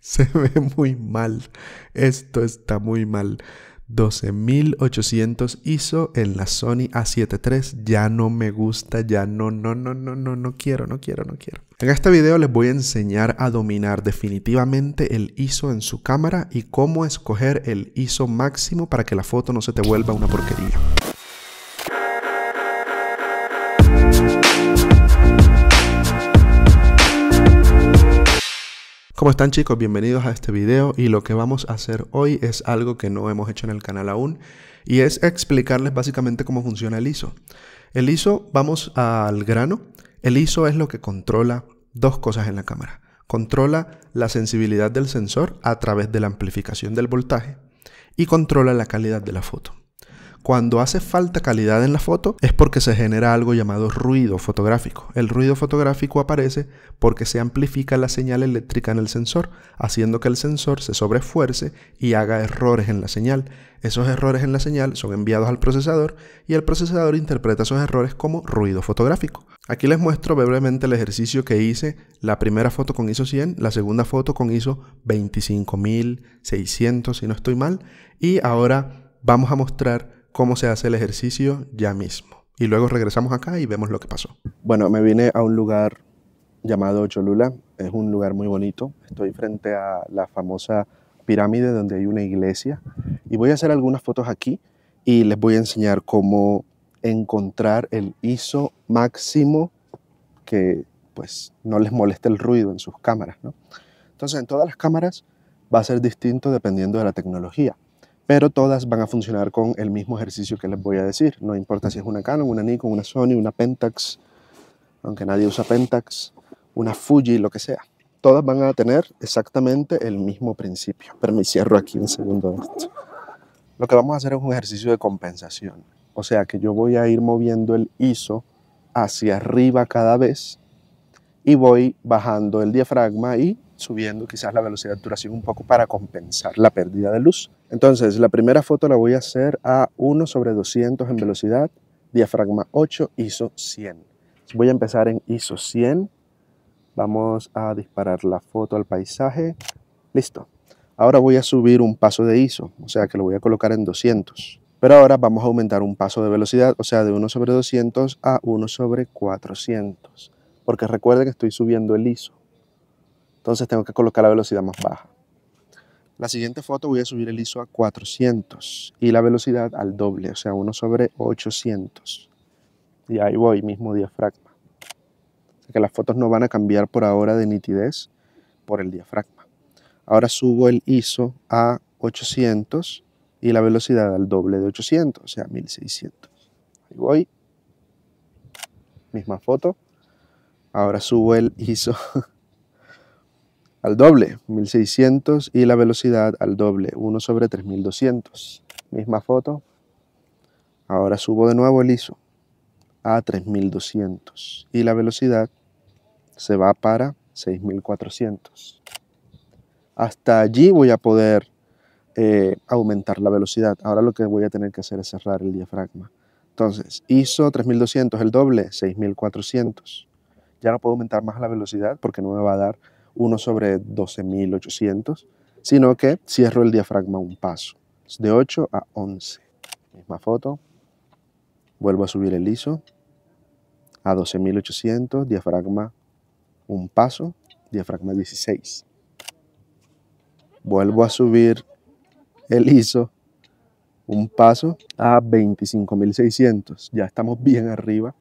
Se ve muy mal. Esto está muy mal. 12800 ISO en la Sony a 73 Ya no me gusta, ya no, no, no, no, no, no quiero, no quiero, no quiero. En este video les voy a enseñar a dominar definitivamente el ISO en su cámara y cómo escoger el ISO máximo para que la foto no se te vuelva una porquería. ¿Cómo están chicos? Bienvenidos a este video y lo que vamos a hacer hoy es algo que no hemos hecho en el canal aún y es explicarles básicamente cómo funciona el ISO. El ISO, vamos al grano, el ISO es lo que controla dos cosas en la cámara. Controla la sensibilidad del sensor a través de la amplificación del voltaje y controla la calidad de la foto. Cuando hace falta calidad en la foto es porque se genera algo llamado ruido fotográfico. El ruido fotográfico aparece porque se amplifica la señal eléctrica en el sensor, haciendo que el sensor se sobreesfuerce y haga errores en la señal. Esos errores en la señal son enviados al procesador y el procesador interpreta esos errores como ruido fotográfico. Aquí les muestro brevemente el ejercicio que hice, la primera foto con ISO 100, la segunda foto con ISO 25600 si no estoy mal, y ahora vamos a mostrar cómo se hace el ejercicio ya mismo. Y luego regresamos acá y vemos lo que pasó. Bueno, me vine a un lugar llamado Cholula. Es un lugar muy bonito. Estoy frente a la famosa pirámide donde hay una iglesia. Y voy a hacer algunas fotos aquí y les voy a enseñar cómo encontrar el ISO máximo que pues no les moleste el ruido en sus cámaras. ¿no? Entonces en todas las cámaras va a ser distinto dependiendo de la tecnología pero todas van a funcionar con el mismo ejercicio que les voy a decir. No importa si es una Canon, una Nikon, una Sony, una Pentax, aunque nadie usa Pentax, una Fuji, lo que sea. Todas van a tener exactamente el mismo principio. Pero me cierro aquí un segundo Lo que vamos a hacer es un ejercicio de compensación. O sea que yo voy a ir moviendo el ISO hacia arriba cada vez y voy bajando el diafragma y subiendo quizás la velocidad de duración un poco para compensar la pérdida de luz. Entonces, la primera foto la voy a hacer a 1 sobre 200 en velocidad, diafragma 8, ISO 100. Voy a empezar en ISO 100. Vamos a disparar la foto al paisaje. Listo. Ahora voy a subir un paso de ISO, o sea que lo voy a colocar en 200. Pero ahora vamos a aumentar un paso de velocidad, o sea de 1 sobre 200 a 1 sobre 400. Porque recuerden que estoy subiendo el ISO. Entonces tengo que colocar la velocidad más baja. La siguiente foto voy a subir el ISO a 400 y la velocidad al doble, o sea, 1 sobre 800. Y ahí voy, mismo diafragma. O sea que las fotos no van a cambiar por ahora de nitidez por el diafragma. Ahora subo el ISO a 800 y la velocidad al doble de 800, o sea, 1600. Ahí voy. Misma foto. Ahora subo el ISO al doble, 1600, y la velocidad al doble, 1 sobre 3200. Misma foto. Ahora subo de nuevo el ISO a 3200 y la velocidad se va para 6400. Hasta allí voy a poder eh, aumentar la velocidad. Ahora lo que voy a tener que hacer es cerrar el diafragma. Entonces, ISO 3200, el doble, 6400. Ya no puedo aumentar más la velocidad porque no me va a dar 1 sobre 12.800, sino que cierro el diafragma un paso, de 8 a 11. Misma foto, vuelvo a subir el ISO a 12.800, diafragma un paso, diafragma 16. Vuelvo a subir el ISO un paso a 25.600, ya estamos bien arriba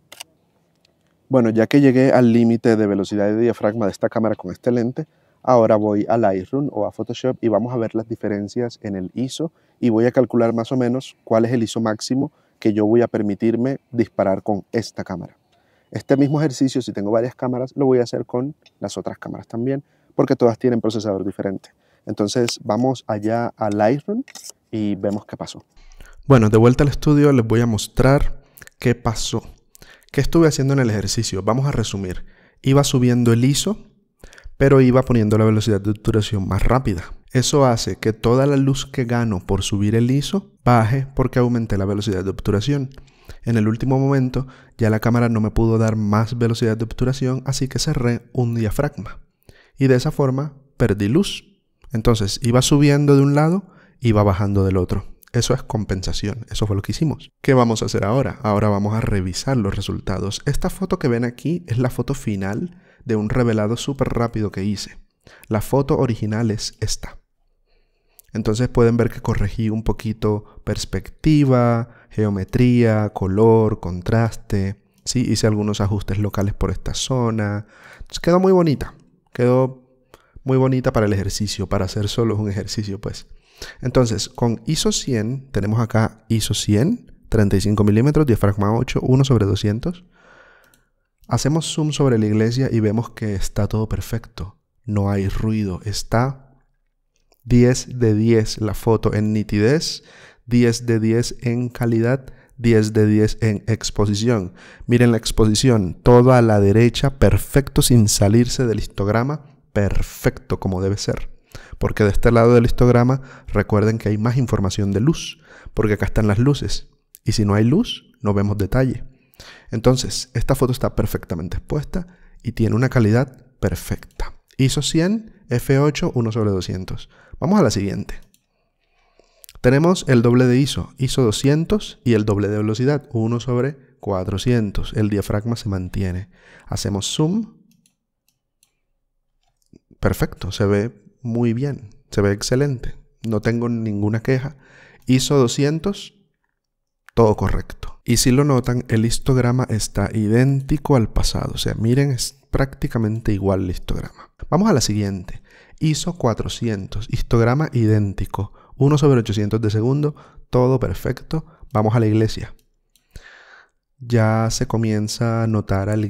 bueno, ya que llegué al límite de velocidad de diafragma de esta cámara con este lente, ahora voy a Lightroom o a Photoshop y vamos a ver las diferencias en el ISO y voy a calcular más o menos cuál es el ISO máximo que yo voy a permitirme disparar con esta cámara. Este mismo ejercicio, si tengo varias cámaras, lo voy a hacer con las otras cámaras también, porque todas tienen procesador diferente. Entonces vamos allá a Lightroom y vemos qué pasó. Bueno, de vuelta al estudio les voy a mostrar qué pasó. ¿Qué estuve haciendo en el ejercicio? Vamos a resumir. Iba subiendo el ISO, pero iba poniendo la velocidad de obturación más rápida. Eso hace que toda la luz que gano por subir el ISO baje porque aumenté la velocidad de obturación. En el último momento ya la cámara no me pudo dar más velocidad de obturación, así que cerré un diafragma. Y de esa forma perdí luz. Entonces iba subiendo de un lado, iba bajando del otro. Eso es compensación, eso fue lo que hicimos. ¿Qué vamos a hacer ahora? Ahora vamos a revisar los resultados. Esta foto que ven aquí es la foto final de un revelado súper rápido que hice. La foto original es esta. Entonces pueden ver que corregí un poquito perspectiva, geometría, color, contraste. Sí, hice algunos ajustes locales por esta zona. quedó muy bonita. Quedó muy bonita para el ejercicio, para hacer solo un ejercicio, pues. Entonces, con ISO 100, tenemos acá ISO 100, 35 milímetros, diafragma 8, 1 sobre 200. Hacemos zoom sobre la iglesia y vemos que está todo perfecto. No hay ruido. Está 10 de 10 la foto en nitidez, 10 de 10 en calidad, 10 de 10 en exposición. Miren la exposición, todo a la derecha, perfecto sin salirse del histograma, perfecto como debe ser porque de este lado del histograma recuerden que hay más información de luz, porque acá están las luces, y si no hay luz, no vemos detalle. Entonces, esta foto está perfectamente expuesta y tiene una calidad perfecta. ISO 100, F8, 1 sobre 200. Vamos a la siguiente. Tenemos el doble de ISO, ISO 200 y el doble de velocidad, 1 sobre 400. El diafragma se mantiene. Hacemos zoom. Perfecto, se ve muy bien, se ve excelente, no tengo ninguna queja. ISO 200, todo correcto. Y si lo notan, el histograma está idéntico al pasado, o sea, miren, es prácticamente igual el histograma. Vamos a la siguiente, ISO 400, histograma idéntico, 1 sobre 800 de segundo, todo perfecto, vamos a la iglesia. Ya se comienza a notar algo.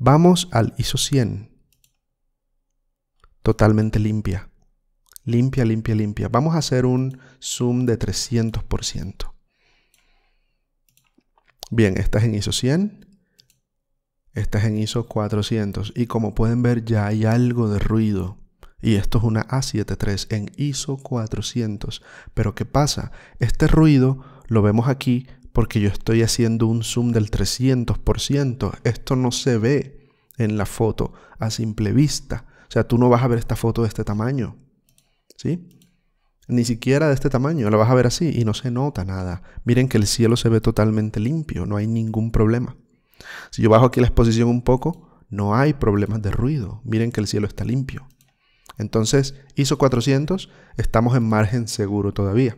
Vamos al ISO 100, totalmente limpia. Limpia, limpia, limpia. Vamos a hacer un zoom de 300%. Bien, esta es en ISO 100. Esta es en ISO 400. Y como pueden ver ya hay algo de ruido. Y esto es una A73 en ISO 400. Pero ¿qué pasa? Este ruido lo vemos aquí porque yo estoy haciendo un zoom del 300%. Esto no se ve en la foto a simple vista. O sea, tú no vas a ver esta foto de este tamaño. ¿Sí? Ni siquiera de este tamaño, la vas a ver así y no se nota nada. Miren que el cielo se ve totalmente limpio, no hay ningún problema. Si yo bajo aquí la exposición un poco, no hay problemas de ruido. Miren que el cielo está limpio. Entonces, ISO 400, estamos en margen seguro todavía.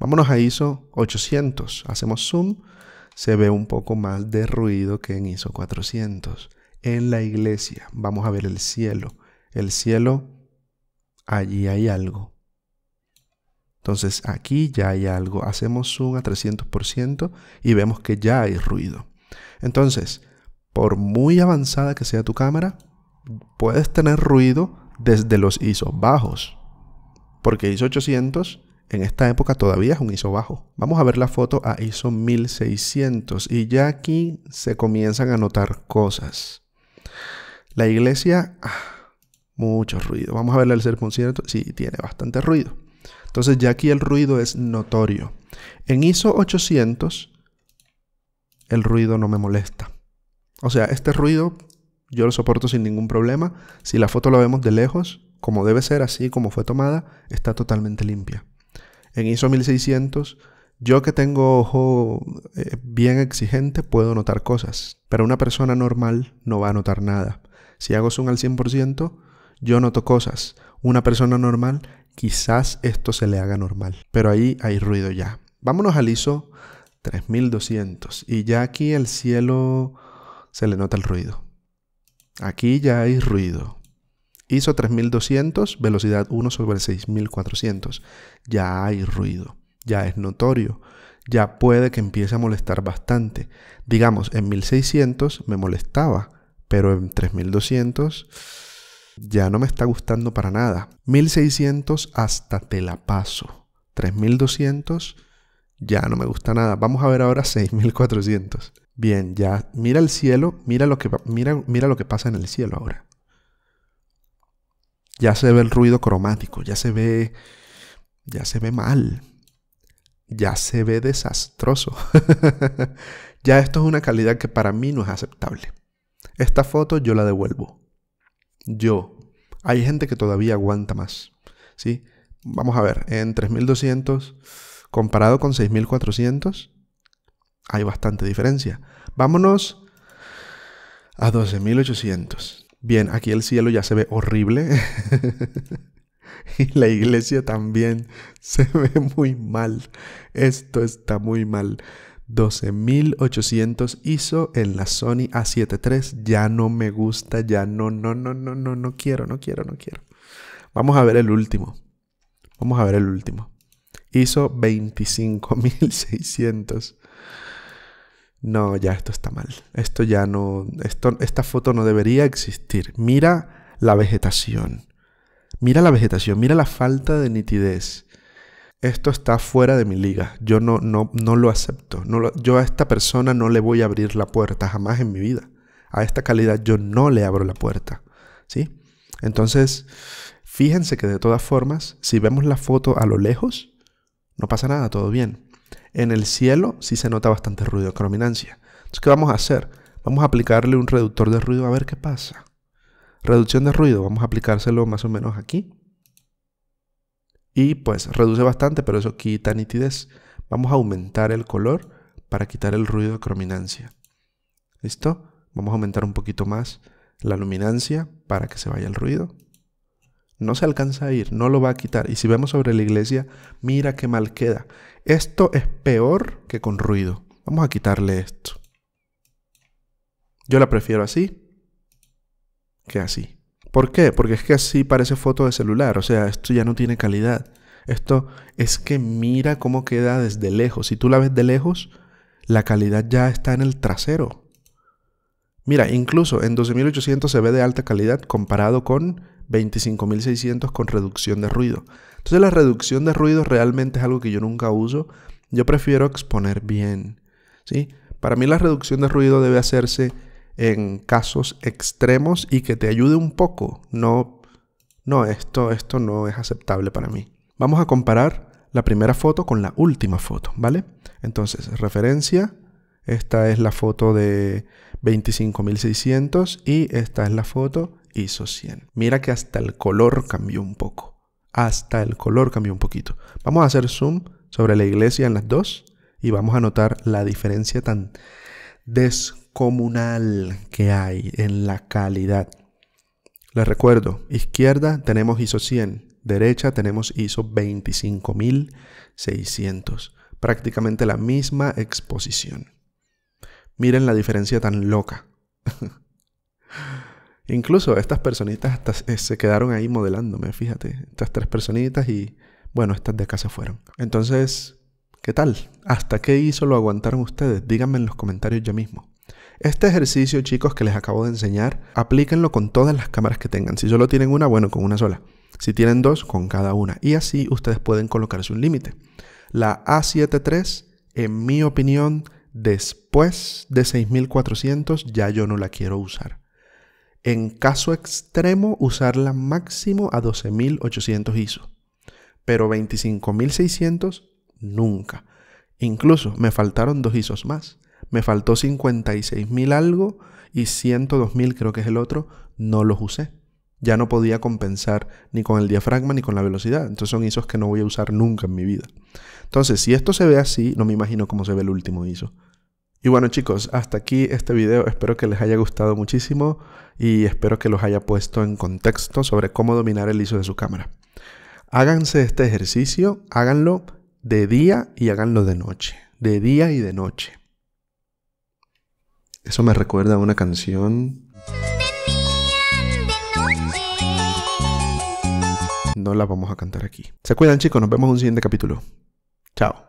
Vámonos a ISO 800. Hacemos zoom. Se ve un poco más de ruido que en ISO 400. En la iglesia vamos a ver el cielo el cielo, allí hay algo. Entonces aquí ya hay algo. Hacemos zoom a 300% y vemos que ya hay ruido. Entonces, por muy avanzada que sea tu cámara, puedes tener ruido desde los ISO bajos. Porque ISO 800 en esta época todavía es un ISO bajo. Vamos a ver la foto a ISO 1600 y ya aquí se comienzan a notar cosas. La iglesia ah, mucho ruido. Vamos a ver el concierto. Sí, tiene bastante ruido. Entonces ya aquí el ruido es notorio. En ISO 800 el ruido no me molesta. O sea, este ruido yo lo soporto sin ningún problema. Si la foto la vemos de lejos, como debe ser, así como fue tomada, está totalmente limpia. En ISO 1600, yo que tengo ojo eh, bien exigente, puedo notar cosas, pero una persona normal no va a notar nada. Si hago zoom al 100%, yo noto cosas. Una persona normal, quizás esto se le haga normal. Pero ahí hay ruido ya. Vámonos al ISO 3200. Y ya aquí el cielo se le nota el ruido. Aquí ya hay ruido. ISO 3200, velocidad 1 sobre 6400. Ya hay ruido. Ya es notorio ya puede que empiece a molestar bastante. Digamos, en 1600 me molestaba, pero en 3200 ya no me está gustando para nada. 1600 hasta te la paso. 3200 ya no me gusta nada. Vamos a ver ahora 6400. Bien, ya mira el cielo, mira lo que mira, mira lo que pasa en el cielo ahora. Ya se ve el ruido cromático, ya se ve ya se ve mal. Ya se ve desastroso. ya esto es una calidad que para mí no es aceptable. Esta foto yo la devuelvo yo. Hay gente que todavía aguanta más, ¿sí? Vamos a ver, en 3200 comparado con 6400 hay bastante diferencia. Vámonos a 12800. Bien, aquí el cielo ya se ve horrible. y la iglesia también se ve muy mal. Esto está muy mal. 12800 hizo en la Sony A7 III. Ya no me gusta, ya no, no, no, no, no, no quiero, no quiero, no quiero. Vamos a ver el último. Vamos a ver el último. Hizo 25600. No, ya esto está mal. Esto ya no. esta foto no debería existir. Mira la vegetación. Mira la vegetación. Mira la falta de nitidez esto está fuera de mi liga, yo no, no, no lo acepto, yo a esta persona no le voy a abrir la puerta jamás en mi vida, a esta calidad yo no le abro la puerta, ¿sí? Entonces, fíjense que de todas formas, si vemos la foto a lo lejos, no pasa nada, todo bien. En el cielo sí se nota bastante ruido crominancia Entonces, ¿qué vamos a hacer? Vamos a aplicarle un reductor de ruido a ver qué pasa. Reducción de ruido, vamos a aplicárselo más o menos aquí y pues reduce bastante, pero eso quita nitidez. Vamos a aumentar el color para quitar el ruido de crominancia. ¿Listo? Vamos a aumentar un poquito más la luminancia para que se vaya el ruido. No se alcanza a ir, no lo va a quitar. Y si vemos sobre la iglesia, mira qué mal queda. Esto es peor que con ruido. Vamos a quitarle esto. Yo la prefiero así que así. ¿Por qué? Porque es que así parece foto de celular, o sea, esto ya no tiene calidad. Esto es que mira cómo queda desde lejos. Si tú la ves de lejos, la calidad ya está en el trasero. Mira, incluso en 12800 se ve de alta calidad comparado con 25600 con reducción de ruido. Entonces la reducción de ruido realmente es algo que yo nunca uso. Yo prefiero exponer bien, ¿sí? Para mí la reducción de ruido debe hacerse en casos extremos y que te ayude un poco. No, no, esto, esto no es aceptable para mí. Vamos a comparar la primera foto con la última foto, ¿vale? Entonces, referencia, esta es la foto de 25600 y esta es la foto ISO 100. Mira que hasta el color cambió un poco. Hasta el color cambió un poquito. Vamos a hacer zoom sobre la iglesia en las dos y vamos a notar la diferencia tan des comunal que hay en la calidad. Les recuerdo, izquierda tenemos ISO 100, derecha tenemos ISO 25600, prácticamente la misma exposición. Miren la diferencia tan loca. Incluso estas personitas hasta se quedaron ahí modelándome, fíjate. Estas tres personitas y, bueno, estas de casa fueron. Entonces, ¿qué tal? ¿Hasta qué ISO lo aguantaron ustedes? Díganme en los comentarios ya mismo. Este ejercicio, chicos, que les acabo de enseñar, aplíquenlo con todas las cámaras que tengan. Si solo tienen una, bueno, con una sola. Si tienen dos, con cada una. Y así ustedes pueden colocarse un límite. La A73, en mi opinión, después de 6400 ya yo no la quiero usar. En caso extremo, usarla máximo a 12800 ISO. Pero 25600 nunca. Incluso me faltaron dos ISOs más me faltó 56.000 mil algo y 102.000, mil creo que es el otro, no los usé. Ya no podía compensar ni con el diafragma ni con la velocidad. Entonces son ISOs que no voy a usar nunca en mi vida. Entonces, si esto se ve así, no me imagino cómo se ve el último ISO. Y bueno chicos, hasta aquí este video. Espero que les haya gustado muchísimo y espero que los haya puesto en contexto sobre cómo dominar el ISO de su cámara. Háganse este ejercicio, háganlo de día y háganlo de noche. De día y de noche. Eso me recuerda a una canción. No la vamos a cantar aquí. ¿Se cuidan chicos? Nos vemos en un siguiente capítulo. Chao.